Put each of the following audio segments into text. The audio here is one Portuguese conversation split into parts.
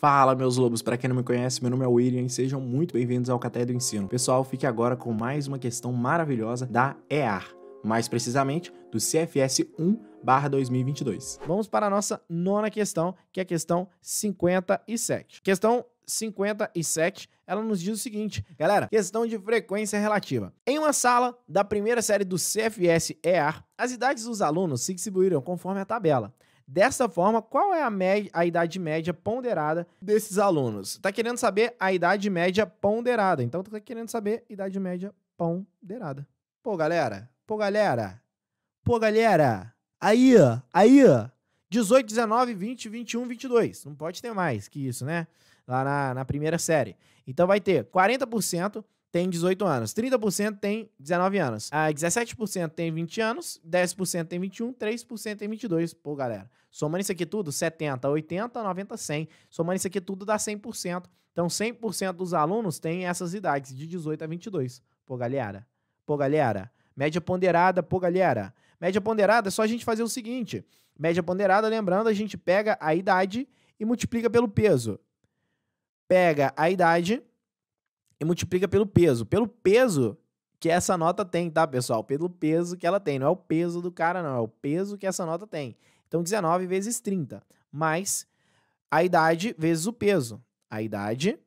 Fala, meus lobos! Para quem não me conhece, meu nome é William e sejam muito bem-vindos ao Caté do Ensino. Pessoal, fique agora com mais uma questão maravilhosa da EAR, mais precisamente do CFS 1 barra 2022. Vamos para a nossa nona questão, que é a questão 57. Questão 57, ela nos diz o seguinte, galera, questão de frequência relativa. Em uma sala da primeira série do CFS EAR, as idades dos alunos se distribuíram conforme a tabela. Dessa forma, qual é a, a idade média ponderada desses alunos? Está querendo saber a idade média ponderada. Então, está querendo saber idade média ponderada. Pô, galera. Pô, galera. Pô, galera. Aí, aí. 18, 19, 20, 21, 22. Não pode ter mais que isso, né? Lá na, na primeira série. Então, vai ter 40% tem 18 anos, 30% tem 19 anos, ah, 17% tem 20 anos, 10% tem 21, 3% tem 22. Pô, galera, somando isso aqui tudo, 70, 80, 90, 100. Somando isso aqui tudo dá 100%. Então, 100% dos alunos têm essas idades, de 18 a 22. Pô, galera. Pô, galera. Média ponderada, pô, galera. Média ponderada é só a gente fazer o seguinte: média ponderada, lembrando, a gente pega a idade e multiplica pelo peso. Pega a idade e multiplica pelo peso. Pelo peso que essa nota tem, tá, pessoal? Pelo peso que ela tem. Não é o peso do cara, não. É o peso que essa nota tem. Então, 19 vezes 30, mais a idade vezes o peso. A idade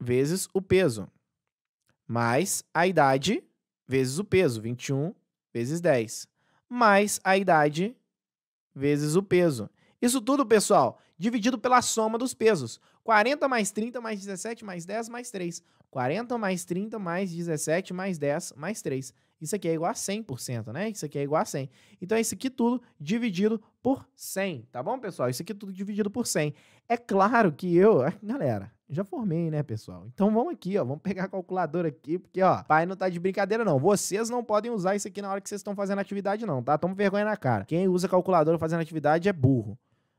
vezes o peso. Mais a idade vezes o peso. 21 vezes 10. Mais a idade vezes o peso. Isso tudo, pessoal, dividido pela soma dos pesos. 40 mais 30 mais 17 mais 10 mais 3. 40 mais 30 mais 17 mais 10 mais 3. Isso aqui é igual a 100%, né? Isso aqui é igual a 100. Então, é isso aqui tudo dividido por 100, tá bom, pessoal? Isso aqui tudo dividido por 100. É claro que eu... Ah, galera, já formei, né, pessoal? Então, vamos aqui, ó. Vamos pegar a calculadora aqui, porque, ó, pai não tá de brincadeira, não. Vocês não podem usar isso aqui na hora que vocês estão fazendo atividade, não, tá? Toma vergonha na cara. Quem usa calculadora fazendo atividade é burro.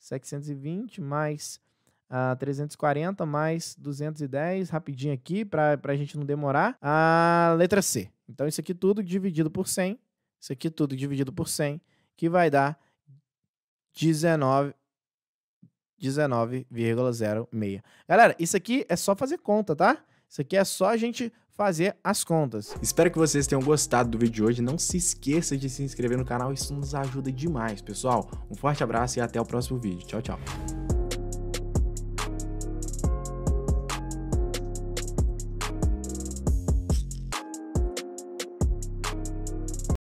720 mais uh, ah, 340 mais 210, rapidinho aqui, para a gente não demorar. A letra C. Então, isso aqui tudo dividido por 100, isso aqui tudo dividido por 100, que vai dar 19,06. 19, Galera, isso aqui é só fazer conta, tá? Isso aqui é só a gente fazer as contas. Espero que vocês tenham gostado do vídeo de hoje. Não se esqueça de se inscrever no canal, isso nos ajuda demais, pessoal. Um forte abraço e até o próximo vídeo. Tchau, tchau.